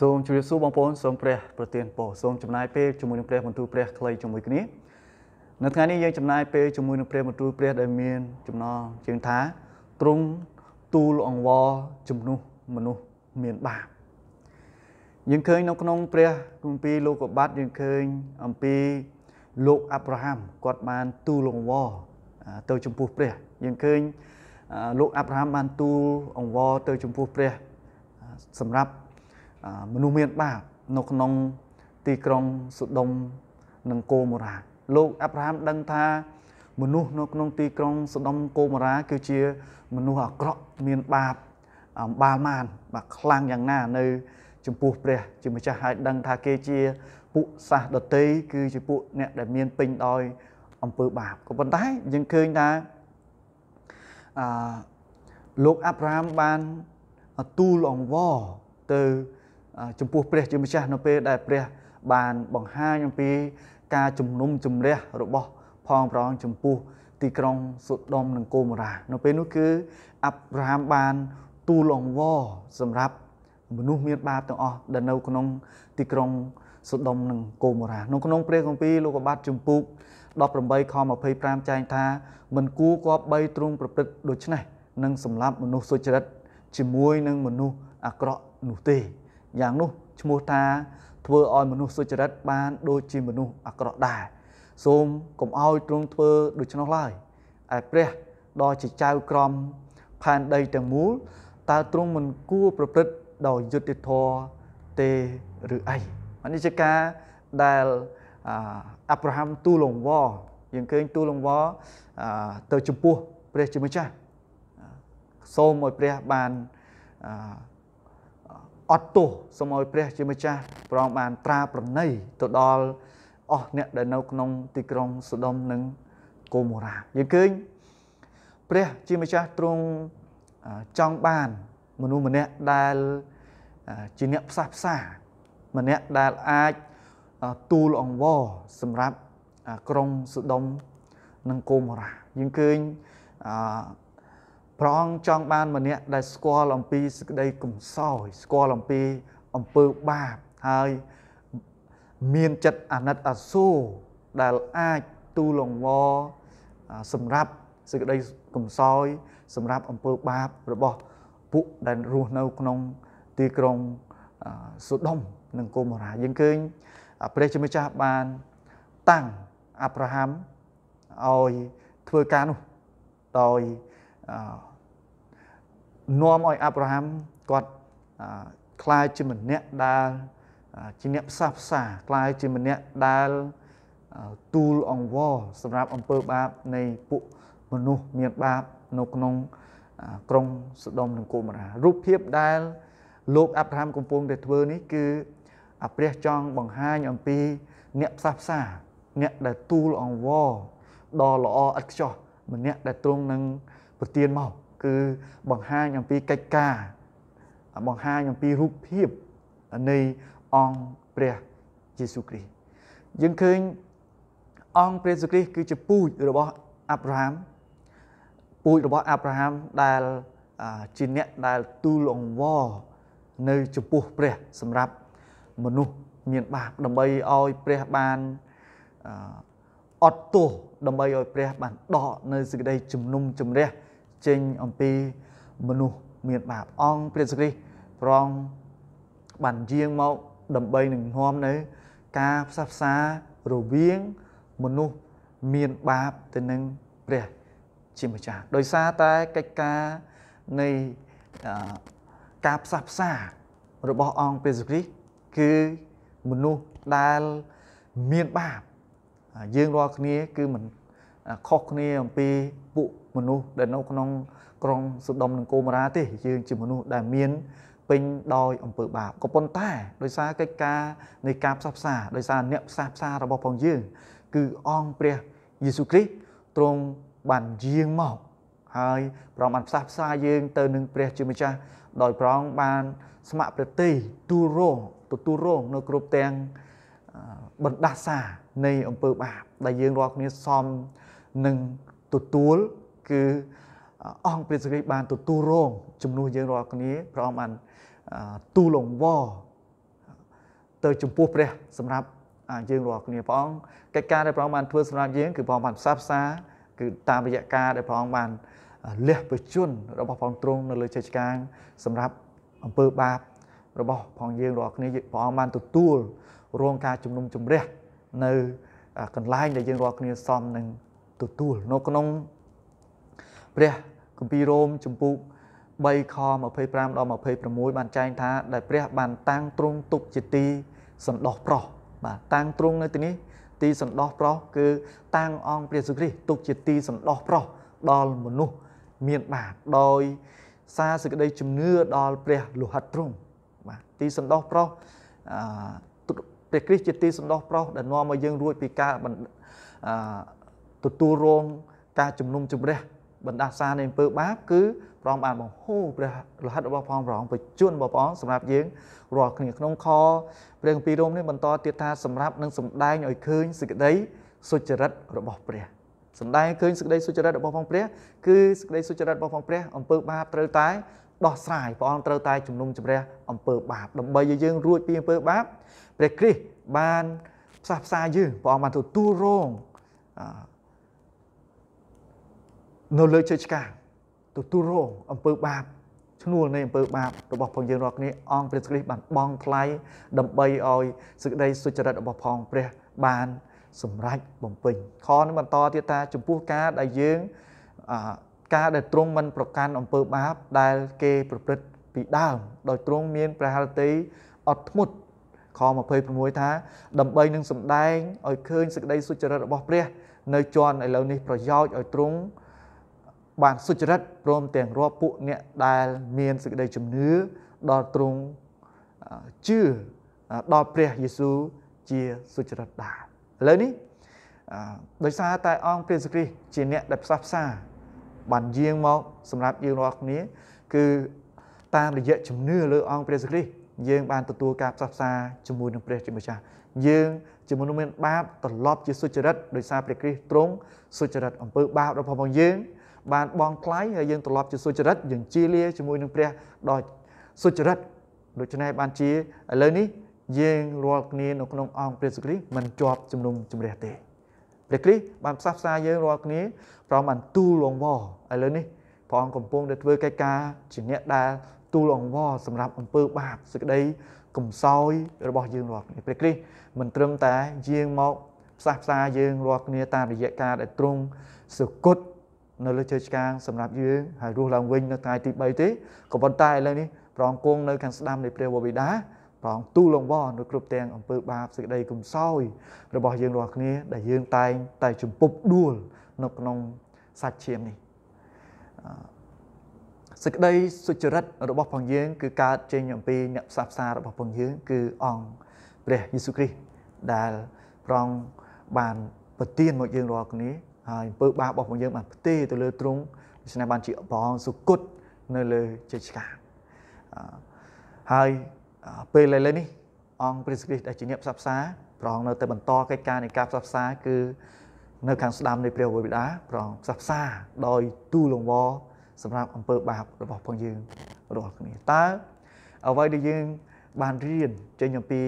សូមជម្រាបសួរបងប្អូនសូមព្រះប្រទានពរសូមចំណាយពេលជាមួយនឹងព្រះបន្ទូលព្រះគ្លីជាមួយគ្នានៅថ្ងៃនេះយើងចំណាយពេលជាមួយនឹងព្រះបន្ទូលព្រះដែលមានចំណងជើងថាទ្រង់ទូលអង្វរជំនួសមនុស្សមានបាបយើងឃើញនៅក្នុងព្រះគម្ពីរលោកុបាត់យើងឃើញអំពីលោកអាប់រ៉ាហាំគាត់បានទូលអង្វរទៅចំពោះព្រះយើងឃើញលោកអាប់រ៉ាហាំបានទូលអង្វរទៅចំពោះព្រះសម្រាប់មនុស្សមានបាបនៅក្នុងទីក្រុងសូដុំ និងកូម៉ូរ៉ាលោកអាប់រ៉ាហាំដឹងថា មនុស្សនៅក្នុងទីក្រុងសូដុំកូម៉ូរ៉ាគឺជា មនុស្សអាក្រក់មានបាបអំបាលម៉ានបាទខ្លាំងយ៉ាងណានៅចំពោះព្រះ ជាម្ចាស់ហើយដឹងថាគេជា ពួកសាសដតីគឺជាពួកអ្នកដែលមានពេញដោយអំពើបាបក៏ប៉ុន្តែយើងឃើញថាអឺលោកអាប់រ៉ាហាំបានទូលអង្វរទៅចំពោះព្រះជាម្ចាស់នៅពេលដែលព្រះបានបង្ហាញអំពីការជំនុំជម្រះរបស់ផងប្រងចំពោះទីក្រុងសូដុំនិងកូម៉ូរ៉ានៅពេលនោះគឺអាប់រ៉ាហាំបានទូលអង្វរសម្រាប់មនុស្សមានបាបទាំងអស់ដែលនៅក្នុងទីក្រុងសូដុំនិងកូម៉ូរ៉ានៅក្នុងព្រះគម្ពីរលោកុបាទជំពូក18ខ25ចែងថាមិនគួរគប្បីទ្រង់ប្រព្រឹត្តដូច្នេះនឹងសម្លាប់មនុស្សសុចរិតជាមួយនឹងមនុស្សអាក្រក់នោះទេយ៉ាងនោះឈ្មោះថាធ្វើឲ្យមនុស្សសុចរិតបានដូចជាមនុស្សអាក្រក់ដែរសូមកុំឲ្យទ្រង់ធ្វើដូច្នោះឡើយឯព្រះដ៏ជាចៅក្រមផែនដីទាំងមូលតើទ្រង់មិនគួរប្រព្រឹត្តដោយយុត្តិធម៌ទេឬអីនេះជាការដែលអាប់រ៉ាហាំទូលងវយើងឃើញទូលងវទៅចំពោះព្រះជាម្ចាស់សូមឲ្យព្រះបានអត់ទោសសូមឲ្យព្រះ ជាម្ចាស់ប្រងបាន ត្រាប្រណីទៅដល់អស់អ្នក ដែលនៅ ក្នុងទីក្រុងសូដុំនិងកូម៉ូរ៉ាយើងឃើញព្រះជាម្ចាស់ទ្រង់ចង់បាន មនុស្សម្នាក់ដែលជាអ្នកផ្សះផ្សា ម្នាក់ដែលអាចទូលអង្វរសម្រាប់ក្រុងសូដុំនិងកូម៉ូរ៉ាយើងឃើញព្រះអង្គចង់បាន ម្នាក់ដែលស្គាល់អំពីសេចក្តីកំសោយស្គាល់អំពីអំពើបាបហើយមានចិត្តអាណិតអាសូរដែលអាចទូលង្វសម្រាប់សេចក្តីកំសោយសម្រាប់អំពើបាប របស់ពួកដែលរស់នៅក្នុងទីក្រុងសូដុំនិងកូម៉ូរ៉ាយើងឃើញព្រះជាម្ចាស់បានតាំងអាប់រ៉ាហាំឲ្យធ្វើការនោះដោយនាំឲ្យអាប់រ៉ាហាំគាត់ក្លាយជាម្នាក់ដែលជាអ្នកផ្សះផ្សាក្លាយជាម្នាក់ដែលទូលអង្វរសម្រាប់អំពើបាបនៃពួកមនុស្សមានបាបនៅក្នុង ក្រុងសូដុំនិងគូម៉ារារូបភាពដែលលោកអាប់រ៉ាហាំកំពុងតែធ្វើនេះគឺព្រះចង់បង្ហាញអំពី អ្នកផ្សះផ្សា អ្នកដែលទូលអង្វរដ៏ល្អឥតខ្ចោះម្នាក់ដែលទ្រង់នឹងប្រទៀនមកគឺបង្ហាញអំពីកិច្ចការ បង្ហាញអំពីរូបភាពនៃអង្គព្រះយេស៊ូវគ្រីស្ទយើងឃើញអង្គព្រះយេស៊ូវគ្រីស្ទគឺជាពូជរបស់អាប់រ៉ាហាំពូជរបស់អាប់រ៉ាហាំដែលជាអ្នកដែលទូលអង្វរនៅចំពោះព្រះសម្រាប់មនុស្សមានបាបដើម្បីឲ្យព្រះបានអឺអត់ទោសដើម្បីឲ្យព្រះបានដកនៅសេចក្តីជំនុំជម្រះចេញអំពីមនុស្សមានបាបអង្គព្រះគ្រីស្ទប្រងបានយាងមកដើម្បីនឹងនាំនៅការផ្សះផ្សារវាងមនុស្សមានបាបទៅនឹងព្រះជាម្ចាស់ដោយសារតែកិច្ចការនៃការផ្សះផ្សារបស់អង្គព្រះគ្រីស្ទគឺមនុស្សដែលមានបាបយើងរាល់គ្នាគឺមិនខុសគ្នាអំពីពួកមនុស្សដែលនៅក្នុងក្រុងសូដុំនិងកូម៉ារ៉ាទេ យើង ជាមនុស្សដែលមានពេញដោយអំពើបាបក៏ប៉ុន្តែដោយសារកិច្ចការនៃការផ្សះផ្សាដោយសារអ្នកផ្សះផ្សារបស់ផងយើងគឺអង្គព្រះយេស៊ូវគ្រីស្ទទ្រង់បានយាងមកហើយ ប្រងបានផ្សះផ្សាយើង ទៅនឹងព្រះជាម្ចាស់ដោយប្រងបាន ស្ម័គ្រប្រតិទូលរងទទួលរងនៅគ្រប់ទាំងបណ្ដាសានៃអំពើបាបដែលយើងរាល់គ្នាសមនឹងទទួលគឺអង្គព្រះសិរីបានទទួលរងជំនួសយើងរាល់គ្នាព្រះអង្គបានទូលង្វរទៅចំពោះព្រះ សម្រាប់យើងរាល់គ្នាព្រះអង្គកិច្ចការដែលព្រះអង្គបានធ្វើសម្រាប់យើងគឺព្រះអង្គបានផ្សះផ្សាគឺតាមរយៈការដែលព្រះអង្គបានលះប្រជញ្ញរបស់ផងទ្រង់នៅលើជ័យឆ្កាងសម្រាប់អំពើបាប របស់ផងយើងរាល់គ្នាព្រះអង្គបានទទួលរងការជំនុំជម្រះនៅកន្លែងដែលយើងរាល់គ្នាសមនឹងទទួលនៅក្នុងព្រះគម្ពីររ៉ូមជំពូក3ខ25ដល់26បានចែងថាដែលព្រះ បានតាំងទ្រង់ទុកជាទីសន្តោសប្រោះបាទតាំងទ្រង់នៅទីនេះទីសន្តោសប្រោះគឺតាំងអង្គព្រះសុគ្រីស្ទទុកជាទីសន្តោសប្រោះដល់មនុស្សមានបាបដោយសារសេចក្តីជំនឿដល់ព្រះលោហិតទ្រង់បាទទីសន្តោសប្រោះអឺព្រះគ្រីស្ទជាទីសម្ដោះប្រោសដែលនាំឲ្យយើងរួចពីការទទួលរងការជំនុំជម្រះបណ្ដាសានៃអំពើបាបគឺព្រះអង្គបានបង្ហូរព្រះលិខិតរបស់ព្រះអង្គព្រះអង្គបញ្ជូនរបស់ព្រះអង្គសម្រាប់យើងរាល់គ្នាក្នុងខ ព្រះគម្ពីររ៉ូមនេះបន្តទៀតថាសម្រាប់នឹងសម្ដែងឲ្យឃើញសេចក្តីសុចរិតរបស់ព្រះសម្ដែងឃើញសេចក្តីសុចរិតរបស់ផងព្រះ គឺសេចក្តីសុចរិតរបស់ផងព្រះអំពើបាបត្រូវតែដោះស្រាយព្រះអង្គត្រូវតែជំនុំជម្រះអំពើបាបដើម្បីឲ្យយើងរួចពីអំពើបាបព្រះគ្រីស្ទបានផ្សះផ្សាយើងព្រះអង្គបានទទួលរងនៅលើជើងឆ្កាងទទួលរងអំពើបាបឈ្នួលនៃអំពើបាបរបស់ផងយើងរាល់គ្នាអង្គព្រះគ្រីស្ទបានបងថ្លៃដើម្បីឲ្យសេចក្តីសុចរិតរបស់ផងព្រះបានសម្រេចបំពេញខនេះបន្តទៀតថាចំពោះការដែលយើងការដែលទ្រង់មិនប្រកាន់អំពើបាបដែល គេប្រព្រឹត្តពីដើមដោយទ្រង់មានព្រះហឫទ័យអត់ធ្មត់ខ26ថាដើម្បីនឹងសម្ដែងឲ្យឃើញសេចក្តីសុចរិតរបស់ព្រះ នៅជន់ឥឡូវនេះប្រយោជន៍ឲ្យទ្រង់បានសុចរិតព្រមទាំងរាប់ពួកអ្នកដែលមានសេចក្តីជំនឿដល់ទ្រង់ជឿដល់ព្រះយេស៊ូវជាសុចរិតដែរឥឡូវនេះដោយសារតែអង្គព្រះយេស៊ូវគ្រីស្ទជាអ្នកដែលផ្សះផ្សាបានយាងមកសម្រាប់យើងរាល់គ្នាគឺតាមរយៈជំនឿលើអង្គព្រះយេស៊ូវគ្រីស្ទយើងបានទទួលការផ្សះផ្សាជាមួយនឹងព្រះជាម្ចាស់យើងជាមនុស្សមានបាបត្រឡប់ជាសុចរិតដោយសារព្រះគ្រីស្ទទ្រង់សុចរិតអំពើបាបរបស់ផងយើង បានបងថ្លៃហើយយើងត្រឡប់ជាសុចរិតយើងជាលាជាមួយនឹងព្រះដោយសុចរិតដូច្នេះបានជាឥឡូវនេះយើងរាល់គ្នានៅក្នុងអង្គព្រះសុគ្រីមិនជាប់ជំនុំជម្រះទេព្រះគ្រីស្ទបានផ្សះផ្សាយើងរាល់គ្នាព្រមបានទូលអង្វរឥឡូវនេះព្រះអង្គកំពុងតែធ្វើកិច្ចការជាអ្នកដែលទូលអង្វរសម្រាប់អំពើបាបសេចក្តីកំសោយរបស់ យើងរាល់គ្នាព្រះគ្រីស្ទមិនត្រឹមតែយាងមកផ្សះផ្សាយើងរាល់គ្នាតាមរយៈការដែលទ្រង់សុគតនៅលើជើងឆ្កាងសម្រាប់យើងហើយរស់ឡើងវិញនៅថ្ងៃទី3ទេក៏ប៉ុន្តែឥឡូវនេះព្រះអង្គគង់នៅខាងស្ដាំនៃព្រះវរបិតាព្រះអង្គទូលអង្វរនៅគ្រប់ទាំងអំពើបាបសេចក្តីកំសោយរបស់យើងរាល់គ្នា ដែលយើងតែងតែជំពប់ដួលនៅក្នុងសាច់ឈាមនេះសេចក្តីសុចរិតរបស់ ផងយើងគឺកើតចេញអំពីអ្នកផ្សះផ្សារបស់ផងយើងគឺអង្គព្រះយេស៊ូវគ្រីស្ទដែលប្រងបានប្រទានមកយើងរាល់គ្នាហើយអំពើបាបរបស់ពួកយើង បានផ្ទេរទៅលើទ្រង់ដូច្នេះបានជាព្រះអង្គសុគតនៅលើជ័យឆ្កាងហើយពេលឥឡូវនេះ អង្គព្រះគ្រីស្ទដែលជាអ្នកផ្សព្វផ្សាព្រះអង្គនៅតែបន្តកិច្ចការនៃការផ្សព្វផ្សាគឺនៅខាងស្ដាំនៃព្រះវរបិតាព្រះអង្គផ្សព្វផ្សាដោយទូលង្វរសម្រាប់អំពើបាបរបស់ផងយើងរាល់គ្នាតើអ្វីដែលយើងបានរៀនចេញអំពី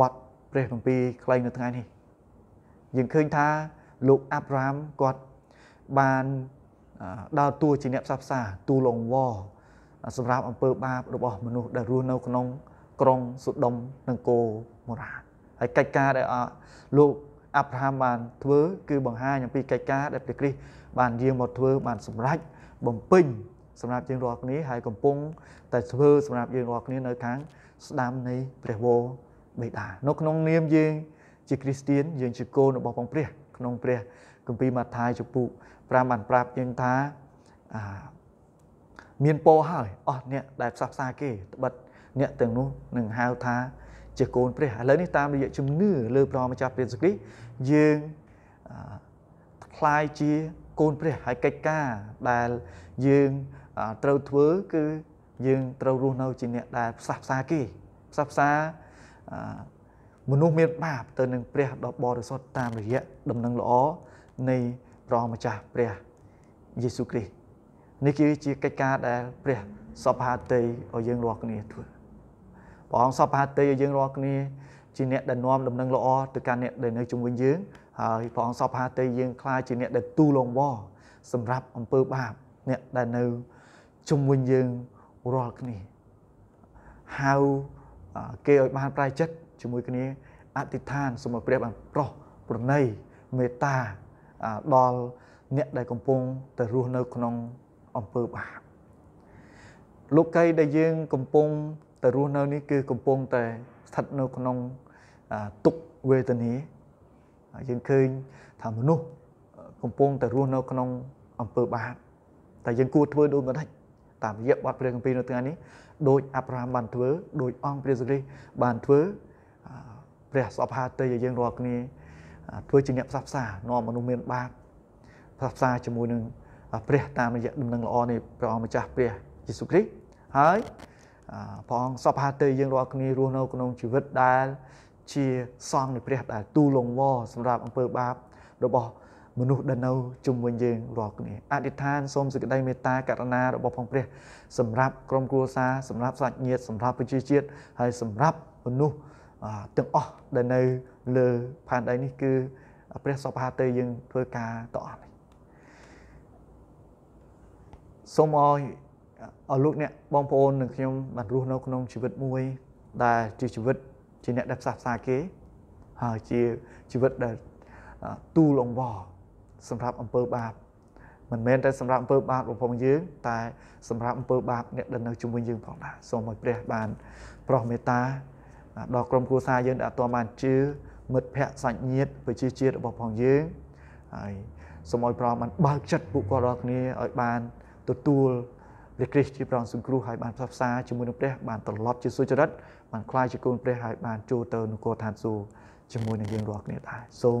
បទព្រះគម្ពីរខ្លីនៅថ្ងៃនេះយើងឃើញថាលោកអាប់រ៉ាមគាត់បានដើរតួជាអ្នកផ្សះផ្សាទូលងវសម្រាប់អំពើបាបរបស់មនុស្សដែលរស់នៅក្នុង ក្រុងសូដុំនិងគោម៉ូរ៉ាហើយកិច្ចការដែលលោកអាប់រ៉ាហាំបានធ្វើ គឺបង្ហាញអំពីកិច្ចការដែលព្រះគ្រីស្ទបានយាងមកធ្វើបានសម្រេចបំពេញសម្រាប់យើងរាល់គ្នាហើយកំពុងតែធ្វើសម្រាប់យើងរាល់គ្នានៅខាងស្ដាំនៃព្រះវរបេតានៅក្នុងនាមយើង ជាគ្រីស្ទៀនយើងជាកូនរបស់ផងព្រះក្នុងព្រះគម្ពីរម៉ាថាយជំពូក5បានប្រាប់យើងថាមានពោហើយអស់អ្នកដែលផ្សះផ្សាគេត្បិតអ្នកទាំងនោះនឹងហៅ ថា ជាកូនព្រះឥឡូវនេះតាមរយៈជំនឿលើព្រះម្ចាស់ព្រះយេស៊ូវគ្រីស្ទយើងខ្លាយជាកូនព្រះហើយកិច្ចការដែលយើងត្រូវធ្វើគឺយើងត្រូវរស់នៅជាអ្នកដែលផ្សះផ្សាគេផ្សះផ្សាមនុស្សមាន បាបទៅនឹងព្រះដ៏បរិសុទ្ធតាមរយៈដំណឹងល្អនៃព្រះម្ចាស់ព្រះយេស៊ូវគ្រីស្ទនេះគឺជាកិច្ចការដែលព្រះសពហាតីឲ្យយើងរាល់គ្នាធ្វើព្រះអង្គសពហាតីឲ្យយើងរាល់គ្នាជាអ្នកដែលនាំដំណឹងល្អទៅកាន់អ្នកដែលនៅជុំវិញយើងហើយព្រះអង្គសពហាតីយើងខ្លាចជាអ្នកដែលទូលងវសម្រាប់អំពើបាបអ្នកដែលនៅជុំវិញយើងរាល់គ្នាហៅគេឲ្យបានប្រែចិត្តជាមួយគ្នាអធិដ្ឋានសូមឲ្យព្រះបានប្រោះប្រណីមេត្តាដល់អ្នកដែលកំពុងតែរស់នៅក្នុងអំពើបាបលោកីដែលយើងកំពុងតែរស់នៅនេះគឺកំពុងតែស្ថិតនៅក្នុងទុក្ខវេទនាយើងឃើញថាមនុស្សកំពុងតែរស់នៅក្នុងអំពើបាបតែយើងគួរធ្វើដូចម្តេចតាមរយៈបទព្រះគម្ពីរនៅថ្ងៃនេះដោយអាប់រ៉ាហាំបានធ្វើដោយអង្គព្រះសិរីបានធ្វើព្រះសពហាតីឲ្យយើងរាល់គ្នាធ្វើជាអ្នកផ្សះផ្សានាំមនុស្សមានបាបផ្សះផ្សាជាមួយនឹងព្រះតាមរយៈដំណឹងល្អនៃព្រះអង្គម្ចាស់ព្រះយេស៊ូវគ្រីស្ទហើយព្រះអង្គសពហាទៅយើងរាល់គ្នារស់នៅក្នុងជីវិតដែលជាសង្ឃនៃព្រះដែលទូលងវសម្រាប់អំពើបាបរបស់មនុស្សដែលនៅជុំវិញយើងរាល់គ្នាអធិដ្ឋានសូមសេចក្តីមេត្តាករណារបស់ផងព្រះសម្រាប់ក្រុមគ្រួសារសម្រាប់សាច់ញាតិសម្រាប់ប្រជាជាតិហើយសម្រាប់មនុស្សទាំងអស់ដែលនៅលើផែនដីនេះគឺព្រះសពហាទៅយើងធ្វើការតអស់សូមឲ្យឲ្យលោកអ្នកបងប្អូននិងខ្ញុំបានរស់នៅក្នុងជីវិតមួយ ដែលជាជីវិតជាអ្នកដែលផ្សះផ្សាគេហើយជាជីវិតដែលទូលអង្វរសម្រាប់អំពើបាបមិនមែនតែសម្រាប់អំពើបាបរបស់យើង តែសម្រាប់អំពើបាបអ្នកដែលនៅជាមួយយើងផងដែរសូមឲ្យព្រះបានប្រោះមេត្តាដល់ក្រុមគ្រួសារយើងដែលអត់ទាន់បានជឿមិត្តភ័ក្តិសាច់ញាតិប្រជាជាតិរបស់ផងយើងហើយសូមឲ្យព្រះបានបើកចិត្តពួកគាត់ដល់គ្នាឲ្យបានទទួលព្រះគ្រីស្ទជាព្រះសង្គ្រោះហើយបានផ្សព្វផ្សាជាមួយនឹងព្រះបានត្រឡប់ជាសុចរិតបានក្លាយជាកូនព្រះហើយបានចូលទៅនគរឋានសួគ៌ជាមួយនឹងយើងរាល់គ្នាដែរសូម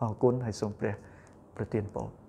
អរគុណហើយសូមព្រះប្រទានពរ